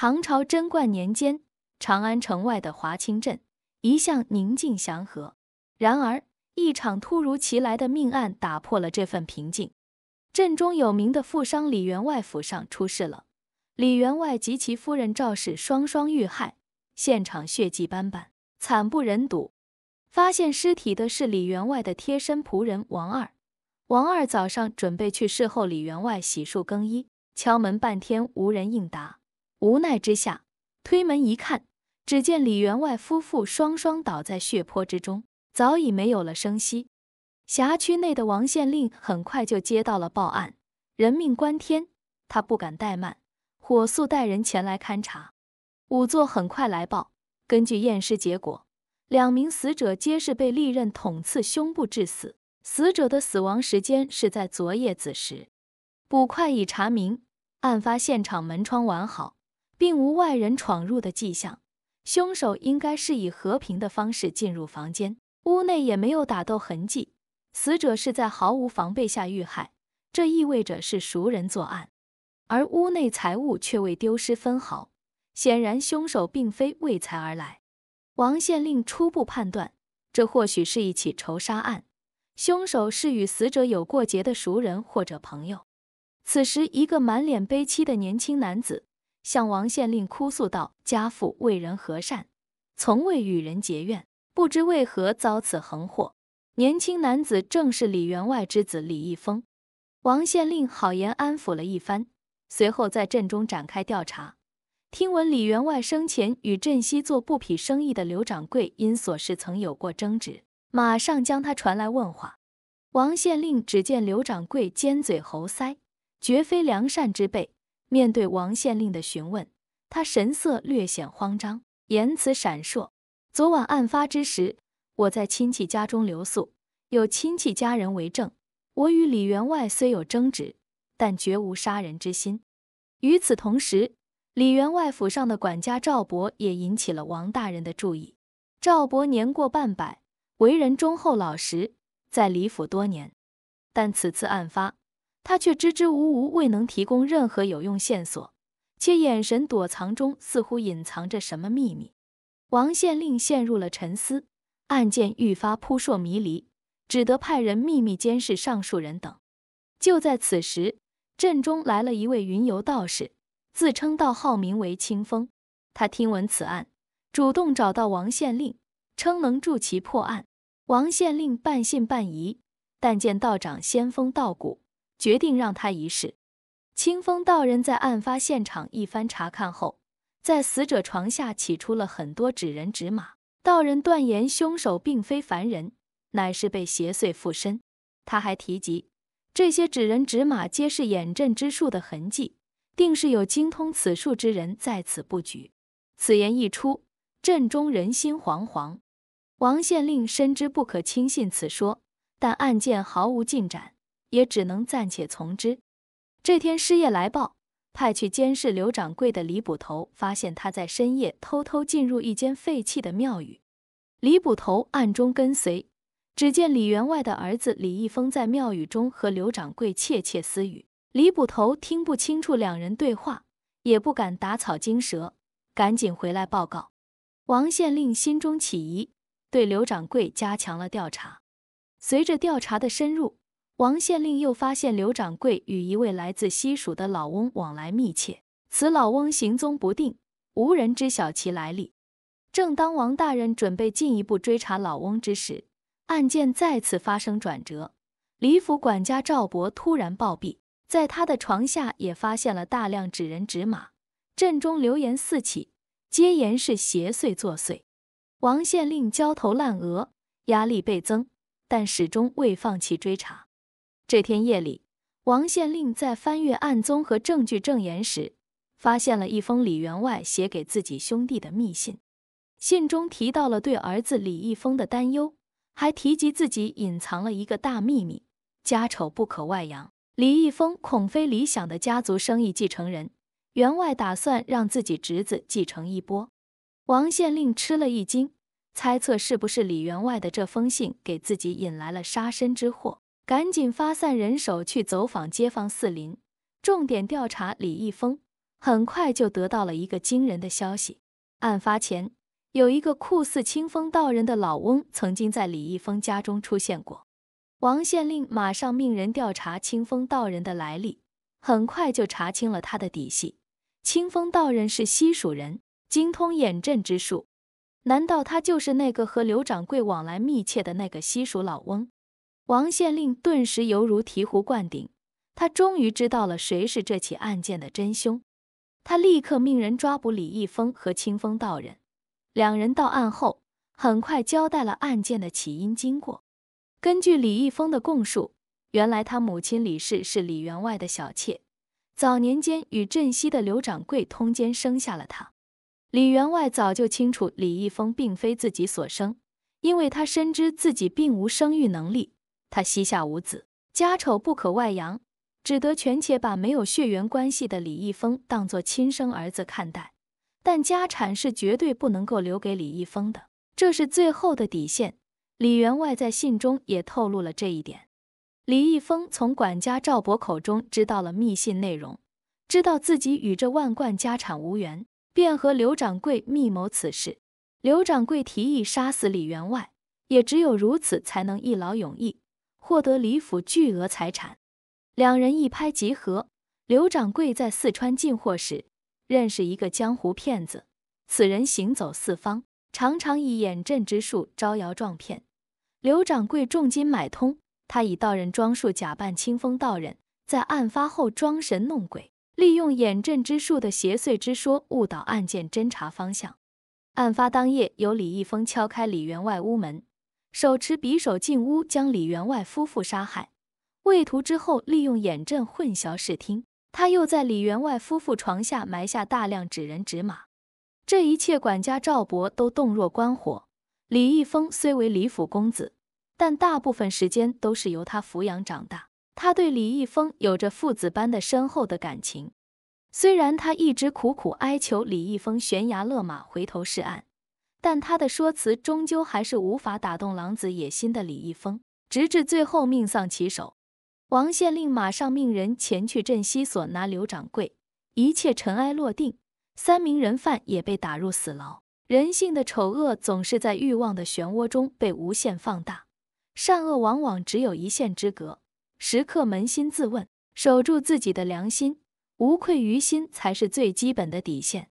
唐朝贞观年间，长安城外的华清镇一向宁静祥和。然而，一场突如其来的命案打破了这份平静。镇中有名的富商李员外府上出事了，李员外及其夫人赵氏双双遇害，现场血迹斑斑，惨不忍睹。发现尸体的是李员外的贴身仆人王二。王二早上准备去侍候李员外洗漱更衣，敲门半天无人应答。无奈之下，推门一看，只见李员外夫妇双双倒在血泊之中，早已没有了声息。辖区内的王县令很快就接到了报案，人命关天，他不敢怠慢，火速带人前来勘查。仵作很快来报，根据验尸结果，两名死者皆是被利刃捅刺胸部致死，死者的死亡时间是在昨夜子时。捕快已查明，案发现场门窗完好。并无外人闯入的迹象，凶手应该是以和平的方式进入房间，屋内也没有打斗痕迹。死者是在毫无防备下遇害，这意味着是熟人作案，而屋内财物却未丢失分毫，显然凶手并非为财而来。王县令初步判断，这或许是一起仇杀案，凶手是与死者有过节的熟人或者朋友。此时，一个满脸悲戚的年轻男子。向王县令哭诉道：“家父为人和善，从未与人结怨，不知为何遭此横祸。”年轻男子正是李员外之子李易峰。王县令好言安抚了一番，随后在镇中展开调查。听闻李员外生前与镇西做布匹生意的刘掌柜因琐事曾有过争执，马上将他传来问话。王县令只见刘掌柜尖嘴猴腮，绝非良善之辈。面对王县令的询问，他神色略显慌张，言辞闪烁。昨晚案发之时，我在亲戚家中留宿，有亲戚家人为证。我与李员外虽有争执，但绝无杀人之心。与此同时，李员外府上的管家赵伯也引起了王大人的注意。赵伯年过半百，为人忠厚老实，在李府多年，但此次案发。他却支支吾吾，未能提供任何有用线索，且眼神躲藏中似乎隐藏着什么秘密。王县令陷入了沉思，案件愈发扑朔迷离，只得派人秘密监视上述人等。就在此时，镇中来了一位云游道士，自称道号名为清风。他听闻此案，主动找到王县令，称能助其破案。王县令半信半疑，但见道长仙风道骨。决定让他一试。清风道人在案发现场一番查看后，在死者床下起出了很多纸人纸马。道人断言，凶手并非凡人，乃是被邪祟附身。他还提及，这些纸人纸马皆是掩阵之术的痕迹，定是有精通此术之人在此布局。此言一出，阵中人心惶惶。王县令深知不可轻信此说，但案件毫无进展。也只能暂且从之。这天，师爷来报，派去监视刘掌柜的李捕头发现他在深夜偷偷进入一间废弃的庙宇。李捕头暗中跟随，只见李员外的儿子李易峰在庙宇中和刘掌柜窃窃私语。李捕头听不清楚两人对话，也不敢打草惊蛇，赶紧回来报告。王县令心中起疑，对刘掌柜加强了调查。随着调查的深入，王县令又发现刘掌柜与一位来自西蜀的老翁往来密切，此老翁行踪不定，无人知晓其来历。正当王大人准备进一步追查老翁之时，案件再次发生转折。李府管家赵伯突然暴毙，在他的床下也发现了大量纸人纸马。阵中流言四起，皆言是邪祟作祟。王县令焦头烂额，压力倍增，但始终未放弃追查。这天夜里，王县令在翻阅案宗和证据证言时，发现了一封李员外写给自己兄弟的密信。信中提到了对儿子李易峰的担忧，还提及自己隐藏了一个大秘密，家丑不可外扬。李易峰恐非理想的家族生意继承人，员外打算让自己侄子继承一波。王县令吃了一惊，猜测是不是李员外的这封信给自己引来了杀身之祸。赶紧发散人手去走访街坊四邻，重点调查李易峰。很快就得到了一个惊人的消息：案发前，有一个酷似清风道人的老翁曾经在李易峰家中出现过。王县令马上命人调查清风道人的来历，很快就查清了他的底细。清风道人是西蜀人，精通眼阵之术。难道他就是那个和刘掌柜往来密切的那个西蜀老翁？王县令顿时犹如醍醐灌顶，他终于知道了谁是这起案件的真凶。他立刻命人抓捕李易峰和清风道人。两人到案后，很快交代了案件的起因经过。根据李易峰的供述，原来他母亲李氏是李员外的小妾，早年间与镇西的刘掌柜通奸，生下了他。李员外早就清楚李易峰并非自己所生，因为他深知自己并无生育能力。他膝下无子，家丑不可外扬，只得权且把没有血缘关系的李易峰当作亲生儿子看待。但家产是绝对不能够留给李易峰的，这是最后的底线。李员外在信中也透露了这一点。李易峰从管家赵伯口中知道了密信内容，知道自己与这万贯家产无缘，便和刘掌柜密谋此事。刘掌柜提议杀死李员外，也只有如此才能一劳永逸。获得李府巨额财产，两人一拍即合。刘掌柜在四川进货时认识一个江湖骗子，此人行走四方，常常以眼阵之术招摇撞骗。刘掌柜重金买通他，以道人装束假扮清风道人，在案发后装神弄鬼，利用眼阵之术的邪祟之说误导案件侦查方向。案发当夜，由李易峰敲开李员外屋门。手持匕首进屋，将李员外夫妇杀害。畏途之后，利用眼阵混淆视听。他又在李员外夫妇床下埋下大量纸人纸马。这一切，管家赵伯都洞若观火。李易峰虽为李府公子，但大部分时间都是由他抚养长大。他对李易峰有着父子般的深厚的感情。虽然他一直苦苦哀求李易峰悬崖勒马，回头是岸。但他的说辞终究还是无法打动狼子野心的李易峰，直至最后命丧其手。王县令马上命人前去镇西所拿刘掌柜。一切尘埃落定，三名人犯也被打入死牢。人性的丑恶总是在欲望的漩涡中被无限放大，善恶往往只有一线之隔。时刻扪心自问，守住自己的良心，无愧于心，才是最基本的底线。